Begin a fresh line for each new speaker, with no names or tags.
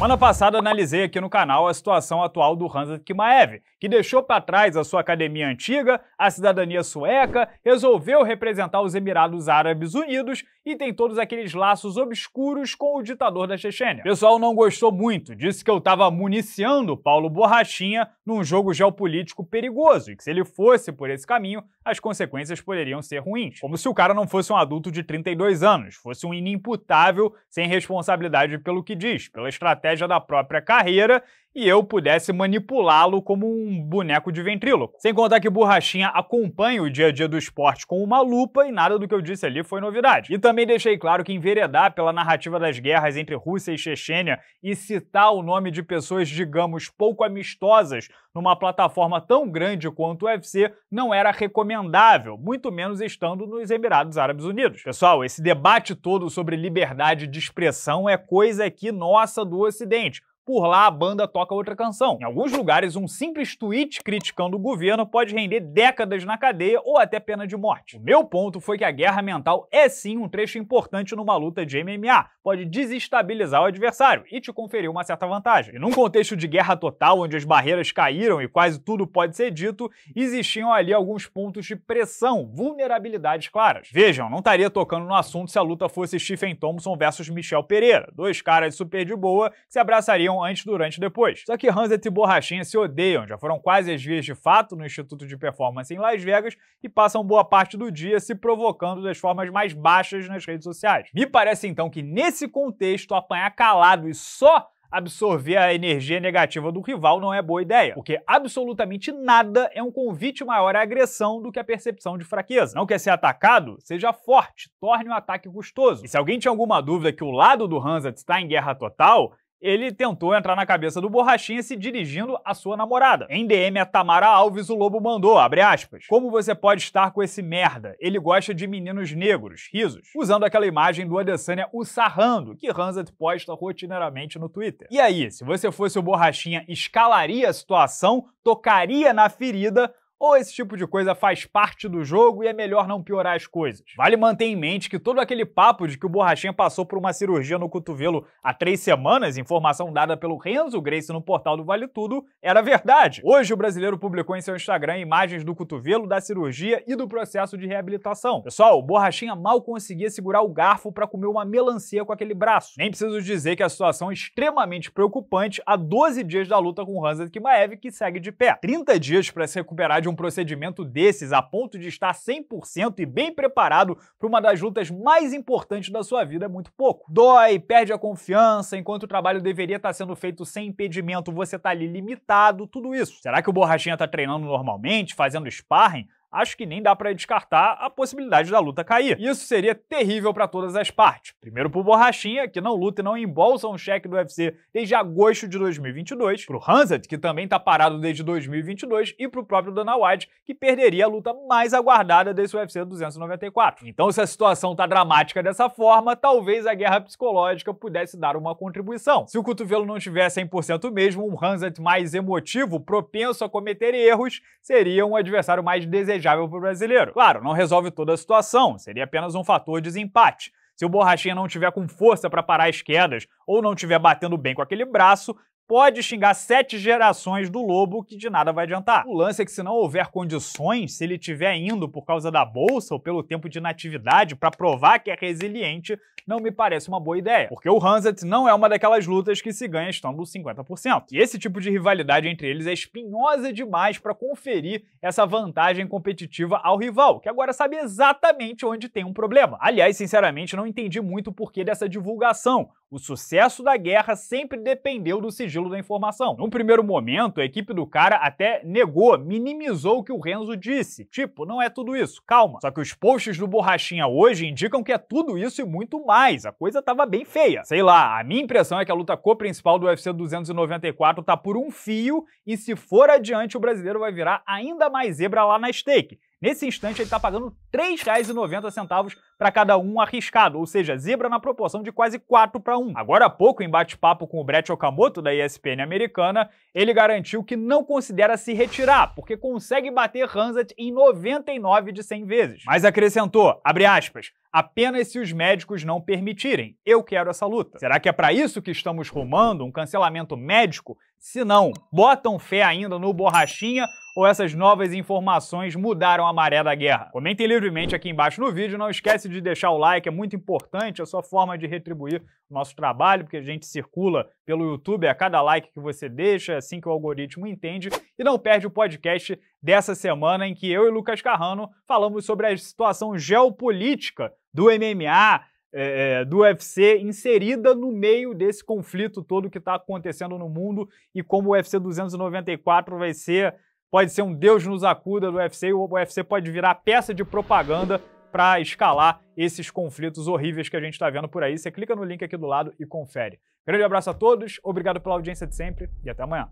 Semana passada analisei aqui no canal a situação atual do Hansa Kimaev, que deixou para trás a sua academia antiga, a cidadania sueca, resolveu representar os Emirados Árabes Unidos e tem todos aqueles laços obscuros com o ditador da Chechênia. O pessoal não gostou muito, disse que eu estava municiando Paulo Borrachinha num jogo geopolítico perigoso e que se ele fosse por esse caminho, as consequências poderiam ser ruins. Como se o cara não fosse um adulto de 32 anos, fosse um inimputável sem responsabilidade pelo que diz, pela estratégia estratégia da própria carreira e eu pudesse manipulá-lo como um boneco de ventríloco. Sem contar que Borrachinha acompanha o dia a dia do esporte com uma lupa e nada do que eu disse ali foi novidade. E também deixei claro que enveredar pela narrativa das guerras entre Rússia e Chechênia e citar o nome de pessoas, digamos, pouco amistosas numa plataforma tão grande quanto o UFC não era recomendável, muito menos estando nos Emirados Árabes Unidos. Pessoal, esse debate todo sobre liberdade de expressão é coisa aqui nossa do Ocidente. Por lá, a banda toca outra canção. Em alguns lugares, um simples tweet criticando o governo pode render décadas na cadeia ou até pena de morte. O meu ponto foi que a guerra mental é sim um trecho importante numa luta de MMA. Pode desestabilizar o adversário e te conferir uma certa vantagem. E num contexto de guerra total, onde as barreiras caíram e quase tudo pode ser dito, existiam ali alguns pontos de pressão, vulnerabilidades claras. Vejam, não estaria tocando no assunto se a luta fosse Stephen Thompson versus Michel Pereira, dois caras super de boa que se abraçariam antes, durante e depois. Só que Hanset e Borrachinha se odeiam, já foram quase as vias de fato no Instituto de Performance em Las Vegas e passam boa parte do dia se provocando das formas mais baixas nas redes sociais. Me parece então que nesse contexto, apanhar calado e só absorver a energia negativa do rival não é boa ideia, porque absolutamente nada é um convite maior à agressão do que a percepção de fraqueza. Não quer ser atacado? Seja forte, torne o ataque custoso. E se alguém tinha alguma dúvida que o lado do Hansa está em guerra total, ele tentou entrar na cabeça do Borrachinha se dirigindo à sua namorada. Em DM a Tamara Alves, o Lobo mandou, abre aspas, como você pode estar com esse merda? Ele gosta de meninos negros, risos. Usando aquela imagem do Adesanya o sarrando, que Hanset posta rotineiramente no Twitter. E aí, se você fosse o Borrachinha, escalaria a situação, tocaria na ferida ou esse tipo de coisa faz parte do jogo e é melhor não piorar as coisas. Vale manter em mente que todo aquele papo de que o Borrachinha passou por uma cirurgia no cotovelo há três semanas, informação dada pelo Renzo Grace no portal do Vale Tudo, era verdade. Hoje o brasileiro publicou em seu Instagram imagens do cotovelo, da cirurgia e do processo de reabilitação. Pessoal, o Borrachinha mal conseguia segurar o garfo para comer uma melancia com aquele braço. Nem preciso dizer que a situação é extremamente preocupante há 12 dias da luta com Hansa Kimaev, que segue de pé. 30 dias para se recuperar de um procedimento desses a ponto de estar 100% e bem preparado para uma das lutas mais importantes da sua vida é muito pouco. Dói, perde a confiança, enquanto o trabalho deveria estar sendo feito sem impedimento, você está ali limitado, tudo isso. Será que o Borrachinha está treinando normalmente, fazendo sparring? acho que nem dá para descartar a possibilidade da luta cair. Isso seria terrível para todas as partes. Primeiro pro Borrachinha, que não luta e não embolsa um cheque do UFC desde agosto de 2022, pro Hanset, que também tá parado desde 2022, e pro próprio Dana White, que perderia a luta mais aguardada desse UFC 294. Então, se a situação tá dramática dessa forma, talvez a guerra psicológica pudesse dar uma contribuição. Se o cotovelo não tivesse 100% mesmo, um Hanset mais emotivo, propenso a cometer erros, seria um adversário mais desejado para o brasileiro. Claro, não resolve toda a situação, seria apenas um fator de desempate. Se o Borrachinha não tiver com força para parar as quedas ou não tiver batendo bem com aquele braço, pode xingar sete gerações do Lobo, que de nada vai adiantar. O lance é que se não houver condições, se ele estiver indo por causa da bolsa ou pelo tempo de natividade, para provar que é resiliente, não me parece uma boa ideia, porque o Hanset não é uma daquelas lutas que se ganha estando 50%. E esse tipo de rivalidade entre eles é espinhosa demais para conferir essa vantagem competitiva ao rival, que agora sabe exatamente onde tem um problema. Aliás, sinceramente, não entendi muito o porquê dessa divulgação. O sucesso da guerra sempre dependeu do sigilo sigilo da informação. Num primeiro momento, a equipe do cara até negou, minimizou o que o Renzo disse. Tipo, não é tudo isso, calma. Só que os posts do Borrachinha hoje indicam que é tudo isso e muito mais. A coisa tava bem feia. Sei lá, a minha impressão é que a luta co-principal do UFC 294 tá por um fio e se for adiante o brasileiro vai virar ainda mais zebra lá na stake. Nesse instante, ele está pagando R$ 3,90 para cada um arriscado, ou seja, zebra na proporção de quase 4 para 1. Agora há pouco, em bate-papo com o Brett Okamoto, da ESPN americana, ele garantiu que não considera se retirar, porque consegue bater Hansat em 99 de 100 vezes. Mas acrescentou, abre aspas, apenas se os médicos não permitirem. Eu quero essa luta. Será que é para isso que estamos rumando, um cancelamento médico? Se não, botam fé ainda no Borrachinha ou essas novas informações mudaram a maré da guerra? Comentem livremente aqui embaixo no vídeo, não esquece de deixar o like, é muito importante, é a sua forma de retribuir o nosso trabalho, porque a gente circula pelo YouTube é a cada like que você deixa, é assim que o algoritmo entende, e não perde o podcast dessa semana em que eu e Lucas Carrano falamos sobre a situação geopolítica do MMA, é, é, do UFC inserida no meio desse conflito todo que está acontecendo no mundo e como o UFC 294 vai ser pode ser um Deus nos acuda do UFC e o UFC pode virar peça de propaganda para escalar esses conflitos horríveis que a gente está vendo por aí. Você clica no link aqui do lado e confere. Grande abraço a todos, obrigado pela audiência de sempre e até amanhã.